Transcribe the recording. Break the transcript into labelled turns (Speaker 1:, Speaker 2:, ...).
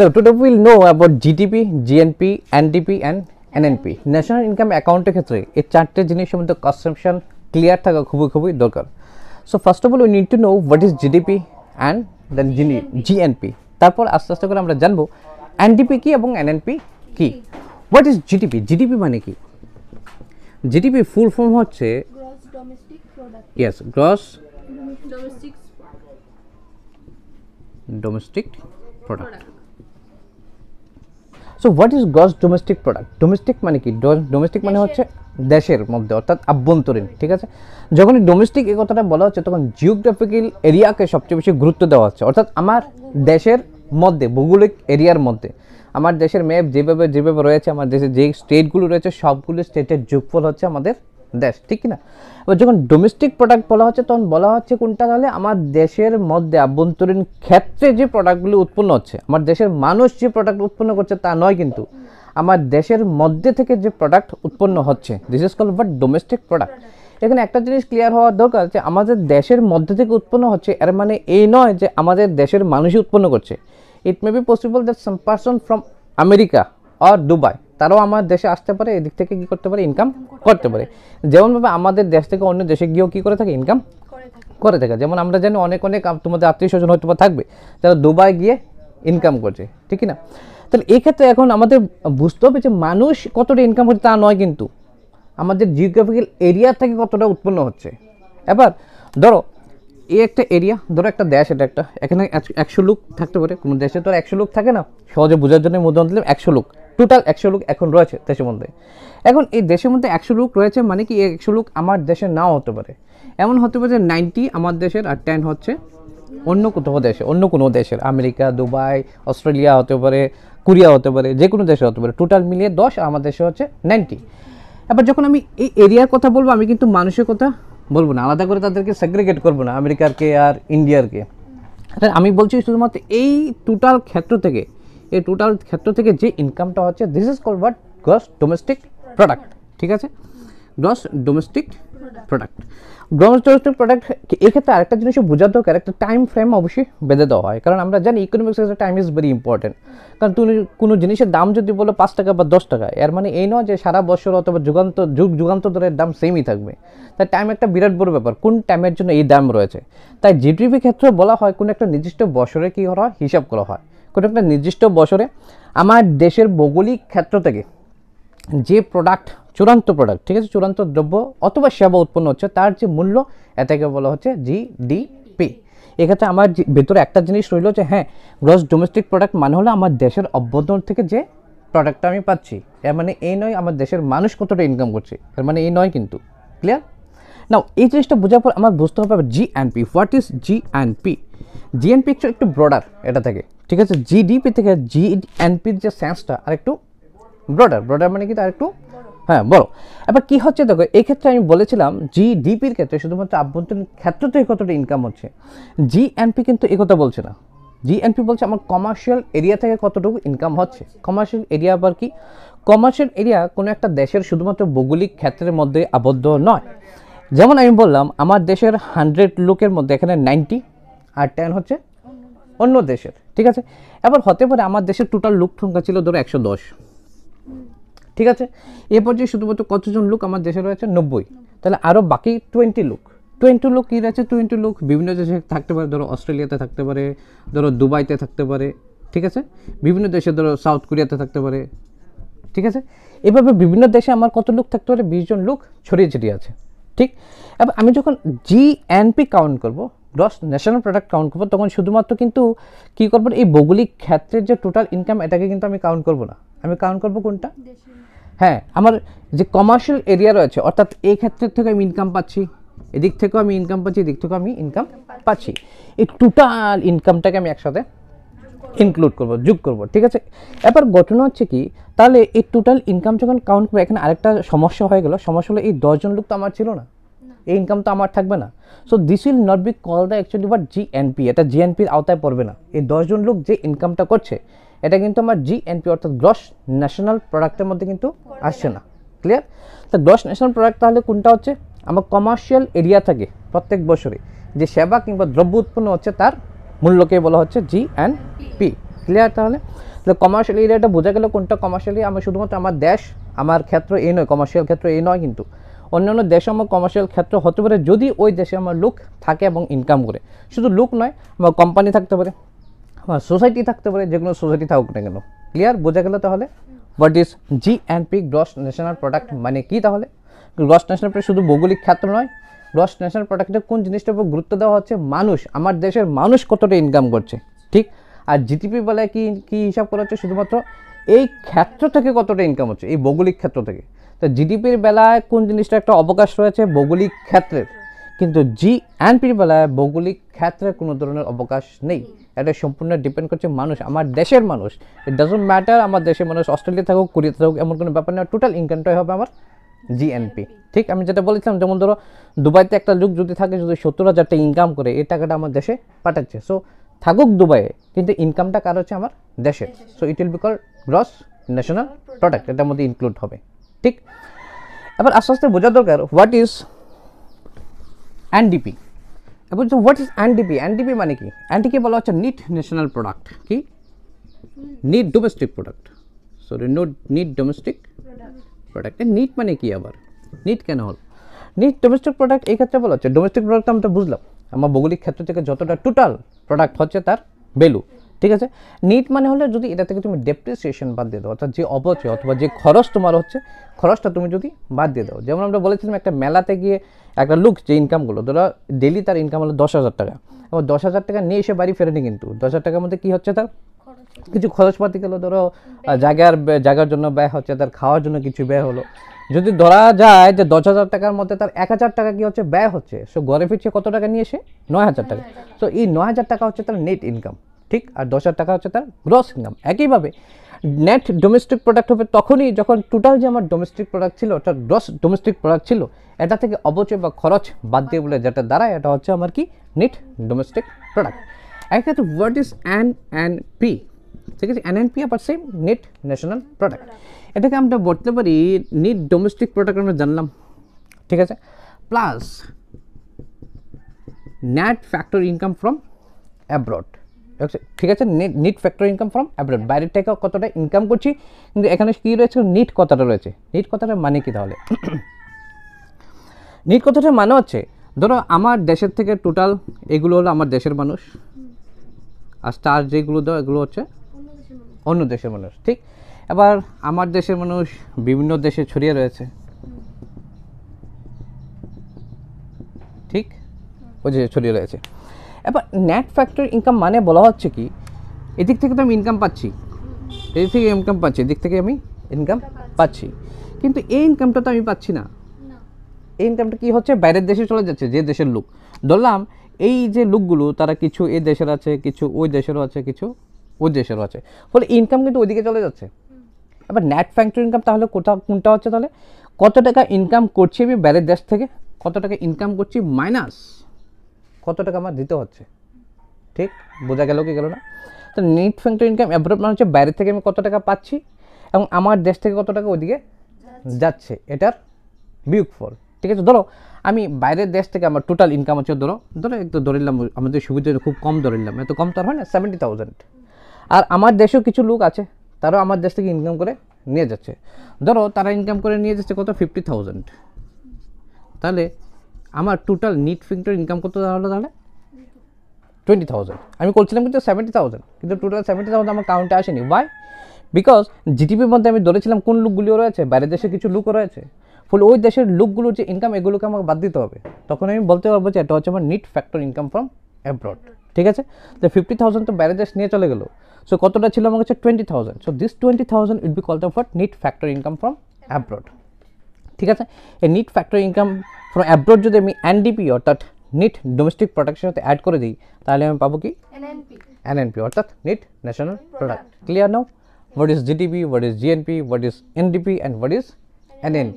Speaker 1: So today we will know about GDP, GNP, NDP and NNP national income অ্যাকাউন্টের ক্ষেত্রে এই চারটে জিনিস সম্বন্ধে কনসেপশন ক্লিয়ার থাকা খুবই খুবই দরকার so first of all we need to know what is GDP and then জিনি জিএনপি তারপর আস্তে আস্তে করে আমরা জানবো এনডিপি কী এবং এনএনপি কী হোয়াট ইজ জিডিপি জিডিপি মানে কি জিডিপি ফুল ফর্ম হচ্ছে yes gross domestic product so what is gross domestic product domestic মানে কি ডোমেস্টিক মানে হচ্ছে দেশের মধ্যে অর্থাৎ আভ্যন্তরীণ ঠিক আছে যখন ডোমেস্টিক এই কথাটা বলা হচ্ছে তখন জিওগ্রাফিক্যাল এরিয়াকে সবচেয়ে বেশি গুরুত্ব দেওয়া হচ্ছে অর্থাৎ আমার দেশের মধ্যে ভৌগোলিক এরিয়ার মধ্যে আমার দেশের ম্যাপ যেভাবে যেভাবে রয়েছে আমার দেশে যে স্টেটগুলো রয়েছে সবগুলো স্টেটের যোগফল হচ্ছে আমাদের দেশ ঠিক না এবার যখন ডোমেস্টিক প্রোডাক্ট বলা হচ্ছে তখন বলা হচ্ছে কোনটা তাহলে আমার দেশের মধ্যে আভ্যন্তরীণ ক্ষেত্রে যে প্রোডাক্টগুলি উৎপন্ন হচ্ছে আমার দেশের মানুষ যে প্রোডাক্ট উৎপন্ন করছে তা নয় কিন্তু আমার দেশের মধ্যে থেকে যে প্রোডাক্ট উৎপন্ন হচ্ছে this is call but domestic product এখানে একটা জিনিস ক্লিয়ার হওয়া দরকার যে আমাদের দেশের মধ্যে থেকে উৎপন্ন হচ্ছে এর মানে এই নয় যে আমাদের দেশের মানুষই উৎপন্ন করছে it may be possible that some person from America or Dubai তারাও আমার দেশে আসতে পারে এদিক থেকে কি করতে পারে ইনকাম করতে পারে যেমনভাবে আমাদের দেশ থেকে অন্য দেশে গিয়েও কি করে থাকে ইনকাম করে থাকে যেমন আমরা জানি অনেক অনেক তোমাদের আত্মীয় স্বজন হয়তো থাকবে যারা দুবাই গিয়ে ইনকাম করছে ঠিক না তাহলে এক্ষেত্রে এখন আমাদের বুঝতে হবে যে মানুষ কতটা ইনকাম হচ্ছে তা নয় কিন্তু আমাদের জিওগ্রাফিক্যাল এরিয়া থেকে কতটা উৎপন্ন হচ্ছে এবার ধরো এই একটা এরিয়া ধরো একটা দেশ এটা একটা এখানে একশো লোক থাকতে পারে কোনো দেশে তো একশো লোক থাকে না সহজে বোঝার জন্য মধ্যে দিলাম একশো লোক টোটাল একশো লোক এখন রয়েছে দেশের মধ্যে এখন এই দেশের মধ্যে একশো লোক রয়েছে মানে কি একশো লোক আমার দেশে নাও হতে পারে এমন হতে পারে যে নাইনটি আমার দেশের আর টেন হচ্ছে অন্য কোথাও দেশে অন্য কোনো দেশের আমেরিকা দুবাই অস্ট্রেলিয়া হতে পারে কোরিয়া হতে পারে যে কোনো দেশে হতে পারে টোটাল মিলিয়ে দশ আমার দেশে হচ্ছে নাইনটি এবার যখন আমি এই এরিয়ার কথা বলবো আমি কিন্তু মানুষের কথা বলবো না আলাদা করে তাদেরকে সেগ্রিগেট করবো না আমেরিকার কে আর ইন্ডিয়ার কে আচ্ছা, আমি বলছি শুধুমাত্র এই টোটাল ক্ষেত্র থেকে এই টোটাল ক্ষেত্র থেকে যে ইনকামটা হচ্ছে this is call but gross domestic product ঠিক আছে gross domestic product gross domestic product এক্ষেত্রে আরেকটা জিনিস বোঝাতে হোক একটা টাইম ফ্রেম অবশ্যই বেঁধে দেওয়া হয় কারণ আমরা জানি economics time is very important কারণ তুমি কোনো জিনিসের দাম যদি বলো পাঁচ টাকা বা দশ টাকা এর মানে এই নয় যে সারা বছর অথবা যুগান্ত যুগ যুগান্ত দরের দাম সেমই থাকবে তাই টাইম একটা বিরাট বড় ব্যাপার কোন টাইমের জন্য এই দাম রয়েছে তাই জিডিপি ক্ষেত্রে বলা হয় কোনো একটা নির্দিষ্ট বছরে কী করা হিসাব করা হয় কোনো একটা নির্দিষ্ট বছরে আমার দেশের ভৌগোলিক ক্ষেত্র থেকে যে প্রোডাক্ট চূড়ান্ত প্রোডাক্ট ঠিক আছে চূড়ান্ত দ্রব্য অথবা সেবা উৎপন্ন হচ্ছে তার যে মূল্য এটাকে বলা হচ্ছে জিডিপি এক্ষেত্রে আমার ভেতরে একটা জিনিস রইল যে হ্যাঁ গ্রস ডোমেস্টিক প্রোডাক্ট মানে হলো আমার দেশের অভ্যন্তর থেকে যে প্রোডাক্টটা আমি পাচ্ছি এর মানে এই নয় আমার দেশের মানুষ কতটা ইনকাম করছে এর মানে এই নয় কিন্তু ক্লিয়ার নাও এই জিনিসটা বোঝার পর আমার বুঝতে হবে GNP what is GNP GNP একটু ব্রডার এটা থেকে ঠিক আছে জিডিপি থেকে জি এনপির যে সেন্সটা আরেকটু ব্রডার ব্রডার মানে কি আরেকটু একটু হ্যাঁ বলো এবার কী হচ্ছে দেখো এক্ষেত্রে আমি বলেছিলাম জিডিপির ক্ষেত্রে শুধুমাত্র আভ্যন্তরীণ ক্ষেত্র থেকে কতটা ইনকাম হচ্ছে জি এনপি কিন্তু একথা বলছে না জি এনপি বলছে আমার কমার্শিয়াল এরিয়া থেকে কতটুকু ইনকাম হচ্ছে কমার্শিয়াল এরিয়া আবার কি কমার্শিয়াল এরিয়া কোনো একটা দেশের শুধুমাত্র ভৌগোলিক ক্ষেত্রের মধ্যে আবদ্ধ নয় যেমন আমি বললাম আমার দেশের হান্ড্রেড লোকের মধ্যে এখানে নাইনটি আর টেন হচ্ছে অন্য দেশের ঠিক আছে এবার হতে পারে আমার দেশের টোটাল লোক সংখ্যা ছিল ধরো একশো দশ ঠিক আছে এ পর্যায়ে শুধুমাত্র কতজন লোক আমার দেশে রয়েছে নব্বই তাহলে আরও বাকি টোয়েন্টি লোক টোয়েন্টি লোক কী রয়েছে টোয়েন্টি লোক বিভিন্ন দেশে থাকতে পারে ধরো অস্ট্রেলিয়াতে থাকতে পারে ধরো দুবাইতে থাকতে পারে ঠিক আছে বিভিন্ন দেশে ধরো সাউথ কোরিয়াতে থাকতে পারে ঠিক আছে এভাবে বিভিন্ন দেশে আমার কত লোক থাকতে পারে বিশজন লোক ছড়িয়ে ছিটিয়ে আছে ঠিক এবার আমি যখন জিএনপি কাউন্ট করব গ্রস ন্যাশনাল প্রোডাক্ট কাউন্ট করবো তখন শুধুমাত্র কিন্তু কী করবো এই ভৌগোলিক ক্ষেত্রের যে টোটাল ইনকাম এটাকে কিন্তু আমি কাউন্ট করবো না আমি কাউন্ট করবো কোনটা হ্যাঁ আমার যে কমার্শিয়াল এরিয়া রয়েছে অর্থাৎ এই ক্ষেত্রের থেকে আমি ইনকাম পাচ্ছি এদিক থেকেও আমি ইনকাম পাচ্ছি এদিক থেকেও আমি ইনকাম পাচ্ছি এই টোটাল ইনকামটাকে আমি একসাথে ইনক্লুড করব যোগ করব ঠিক আছে এবার ঘটনা হচ্ছে কি তাহলে এই টোটাল ইনকাম যখন কাউন্ট করবো এখানে আরেকটা সমস্যা হয়ে গেল সমস্যা হলো এই দশজন লোক তো আমার ছিল না এই ইনকাম তো আমার থাকবে না so this will not be call the actually but GNP এটা জিএনপির আওতায় পড়বে না এই দশজন লোক যে ইনকামটা করছে এটা কিন্তু আমার জিএনপি অর্থাৎ গ্রস ন্যাশনাল প্রোডাক্টের মধ্যে কিন্তু আসছে না ক্লিয়ার তো গ্রস ন্যাশনাল প্রোডাক্ট তাহলে কোনটা হচ্ছে আমার কমার্শিয়াল এরিয়া থাকে প্রত্যেক বছরে যে সেবা কিংবা দ্রব্য উৎপন্ন হচ্ছে তার মূল্যকে বলা হচ্ছে জি অ্যান্ড পি ক্লিয়ার তাহলে তো কমার্শিয়াল এরিয়াটা বোঝা গেল কোনটা কমার্শিয়ালি আমি শুধুমাত্র আমার দেশ আমার ক্ষেত্র এই নয় কমার্শিয়াল ক্ষেত্র এই নয় কিন্তু অন্যান্য দেশে আমার কমার্শিয়াল ক্ষেত্র হতে পারে যদি ওই দেশে আমার লোক থাকে এবং ইনকাম করে শুধু লোক নয় আমার কোম্পানি থাকতে পারে আমার সোসাইটি থাকতে পারে যে কোনো সোসাইটি থাকুক না কেন ক্লিয়ার বোঝা গেল তাহলে what is G N P gross national product মানে কী তাহলে গ্রস ন্যাশনাল প্রোডাক্ট শুধু ভৌগোলিক ক্ষেত্র নয় গ্রস ন্যাশনাল প্রোডাক্টে কোন জিনিসটার উপর গুরুত্ব দেওয়া হচ্ছে মানুষ আমার দেশের মানুষ কতটা ইনকাম করছে ঠিক আর জিটিপি বলে কি কী হিসাব করা হচ্ছে শুধুমাত্র এই ক্ষেত্র থেকে কতটা ইনকাম হচ্ছে এই ভৌগোলিক ক্ষেত্র থেকে তো জিডিপির বেলায় কোন জিনিসটা একটা অবকাশ রয়েছে ভৌগোলিক ক্ষেত্রের কিন্তু জি অ্যান্ড পির বেলায় ভৌগোলিক ক্ষেত্রে কোনো ধরনের অবকাশ নেই এটা সম্পূর্ণ ডিপেন্ড করছে মানুষ আমার দেশের মানুষ ইট ডাজন্ট ম্যাটার আমার দেশের মানুষ অস্ট্রেলিয়া থাকুক কোরিয়াতে থাকুক এমন কোনো ব্যাপার না টোটাল ইনকামটাই হবে আমার জিএনপি ঠিক আমি যেটা বলেছিলাম যেমন ধরো দুবাইতে একটা লোক যদি থাকে যদি সত্তর হাজারটা ইনকাম করে এই টাকাটা আমার দেশে পাঠাচ্ছে সো থাকুক দুবাইয়ে কিন্তু ইনকামটা কার হচ্ছে আমার দেশের so it will be call gross national product এটার মধ্যে ইনক্লুড হবে ঠিক এবার আস্তে আস্তে বোঝা দরকার হোয়াট ইজ এনডিপি এবার হোয়াট ইজ এনডিপি এনডিপি মানে কি এনডিকে বলা হচ্ছে নিট ন্যাশনাল প্রোডাক্ট কি net domestic product sorry no net domestic product net মানে কি আবার নিট কেন হল নিট ডোমেস্টিক প্রোডাক্ট এই ক্ষেত্রে বলা হচ্ছে ডোমেস্টিক প্রোডাক্ট আমরা বুঝলাম আমার ভৌগোলিক ক্ষেত্র থেকে যতটা টোটাল প্রোডাক্ট হচ্ছে তার ভ্যালু ঠিক আছে নিট মানে হলে যদি এটা থেকে তুমি ডেপ্রিসিয়েশন বাদ দিয়ে দাও অর্থাৎ যে অপচয় অথবা যে খরচ তোমার হচ্ছে খরচটা তুমি যদি বাদ দিয়ে দাও যেমন আমরা বলেছিলাম একটা মেলাতে গিয়ে একটা লুক যে ইনকামগুলো ধরো ডেলি তার ইনকাম হলো দশ হাজার টাকা এবং দশ হাজার টাকা নিয়ে এসে বাড়ি ফেরেনি কিন্তু দশ হাজার টাকার মধ্যে কী হচ্ছে তার কিছু খরচপাতি গেলো ধরো জায়গার জায়গার জন্য ব্যয় হচ্ছে তার খাওয়ার জন্য কিছু ব্যয় হলো যদি ধরা যায় যে দশ হাজার টাকার মধ্যে তার এক হাজার টাকা কী হচ্ছে ব্যয় হচ্ছে সো ঘরে ফিরছে কত টাকা নিয়ে এসে নয় হাজার টাকা সো এই নয় হাজার টাকা হচ্ছে তার নেট ইনকাম ঠিক আর দশ টাকা হচ্ছে তার গ্রস ইনকাম একইভাবে নেট ডোমেস্টিক প্রোডাক্ট হবে তখনই যখন টোটাল যে আমার ডোমেস্টিক প্রোডাক্ট ছিল অর্থাৎ গ্রস ডোমেস্টিক প্রোডাক্ট ছিল এটা থেকে অবচয় বা খরচ বাদ দিয়ে বলে যেটা দাঁড়ায় এটা হচ্ছে আমার কি নেট ডোমেস্টিক প্রোডাক্ট এক্ষেত্রে what is N N P ঠিক আছে পি আবার সেম নেট ন্যাশনাল প্রোডাক্ট এটাকে আমরা বলতে পারি নেট ডোমেস্টিক প্রোডাক্ট আমরা জানলাম ঠিক আছে plus net factor income from abroad ঠিক আছে net net factor income from abroad বাইরের থেকে কতটা ইনকাম করছি কিন্তু এখানে কী রয়েছে নিট কথাটা রয়েছে নিট কথাটা মানে কি তাহলে নিট কথাটা মানে হচ্ছে ধরো আমার দেশের থেকে টোটাল এগুলো হলো আমার দেশের মানুষ আর স্টার যেগুলো দাও এগুলো হচ্ছে অন্য দেশের মানুষ ঠিক এবার আমার দেশের মানুষ বিভিন্ন দেশে ছড়িয়ে রয়েছে ঠিক ওই যে ছড়িয়ে রয়েছে এবার নেট ফ্যাক্টর ইনকাম মানে বলা হচ্ছে কি এদিক থেকে তো আমি ইনকাম পাচ্ছি এদিক থেকে ইনকাম পাচ্ছি এদিক থেকে আমি ইনকাম পাচ্ছি কিন্তু এই ইনকামটা তো আমি পাচ্ছি না এই ইনকামটা কী হচ্ছে বাইরের দেশে চলে যাচ্ছে যে দেশের লোক ধরলাম এই যে লোকগুলো তারা কিছু এ দেশের আছে কিছু ওই দেশেরও আছে কিছু ওই দেশেরও আছে ফলে ইনকাম কিন্তু ওইদিকে চলে যাচ্ছে এবার নেট ফ্যাক্টরি ইনকাম তাহলে কোথাও কোনটা হচ্ছে তাহলে কত টাকা ইনকাম করছি আমি বাইরের দেশ থেকে কত টাকা ইনকাম করছি মাইনাস কত টাকা আমার দিতে হচ্ছে ঠিক বোঝা গেল কি গেল না তো নেট ফ্যাক্টর ইনকাম অ্যাব্রোড মানে হচ্ছে বাইরে থেকে আমি কত টাকা পাচ্ছি এবং আমার দেশ থেকে কত টাকা ওইদিকে যাচ্ছে এটার ফল ঠিক আছে ধরো আমি বাইরের দেশ থেকে আমার টোটাল ইনকাম হচ্ছে ধরো ধরো একটু ধরিলাম আমাদের সুবিধা খুব কম ধরে এত কম তো হয় না সেভেন্টি থাউজেন্ড আর আমার দেশেও কিছু লোক আছে তারাও আমার দেশ থেকে ইনকাম করে নিয়ে যাচ্ছে ধরো তারা ইনকাম করে নিয়ে যাচ্ছে কত ফিফটি থাউজেন্ড তাহলে আমার টোটাল নিট ফিগার ইনকাম করতে তাহলে তাহলে টোয়েন্টি থাউজেন্ড আমি করছিলাম কিন্তু সেভেন্টি থাউজেন্ড কিন্তু টোটাল সেভেন্টি থাউজেন্ড আমার কাউন্টে আসেনি ওয়াই বিকজ জিডিপির মধ্যে আমি ধরেছিলাম কোন লুকগুলিও রয়েছে বাইরের দেশে কিছু লুকও রয়েছে ফলে ওই দেশের লুকগুলোর যে ইনকাম এগুলোকে আমাকে বাদ দিতে হবে তখন আমি বলতে পারবো যে এটা হচ্ছে আমার net factor income from abroad ঠিক আছে তো ফিফটি থাউজেন্ড তো বাইরের দেশ নিয়ে চলে গেলো সো কতটা ছিল আমার কাছে twenty thousand so this twenty thousand will be call the for net factor income from abroad ঠিক আছে এই net factory income from abroad যদি আমি এনডিপি অর্থাৎ নিট ডোমেস্টিক প্রোডাক্টের সাথে অ্যাড করে দিই তাহলে আমি পাবো কি এনএনপি অর্থাৎ net national product clear now what is GDP what is GNP what is NDP and what is NNP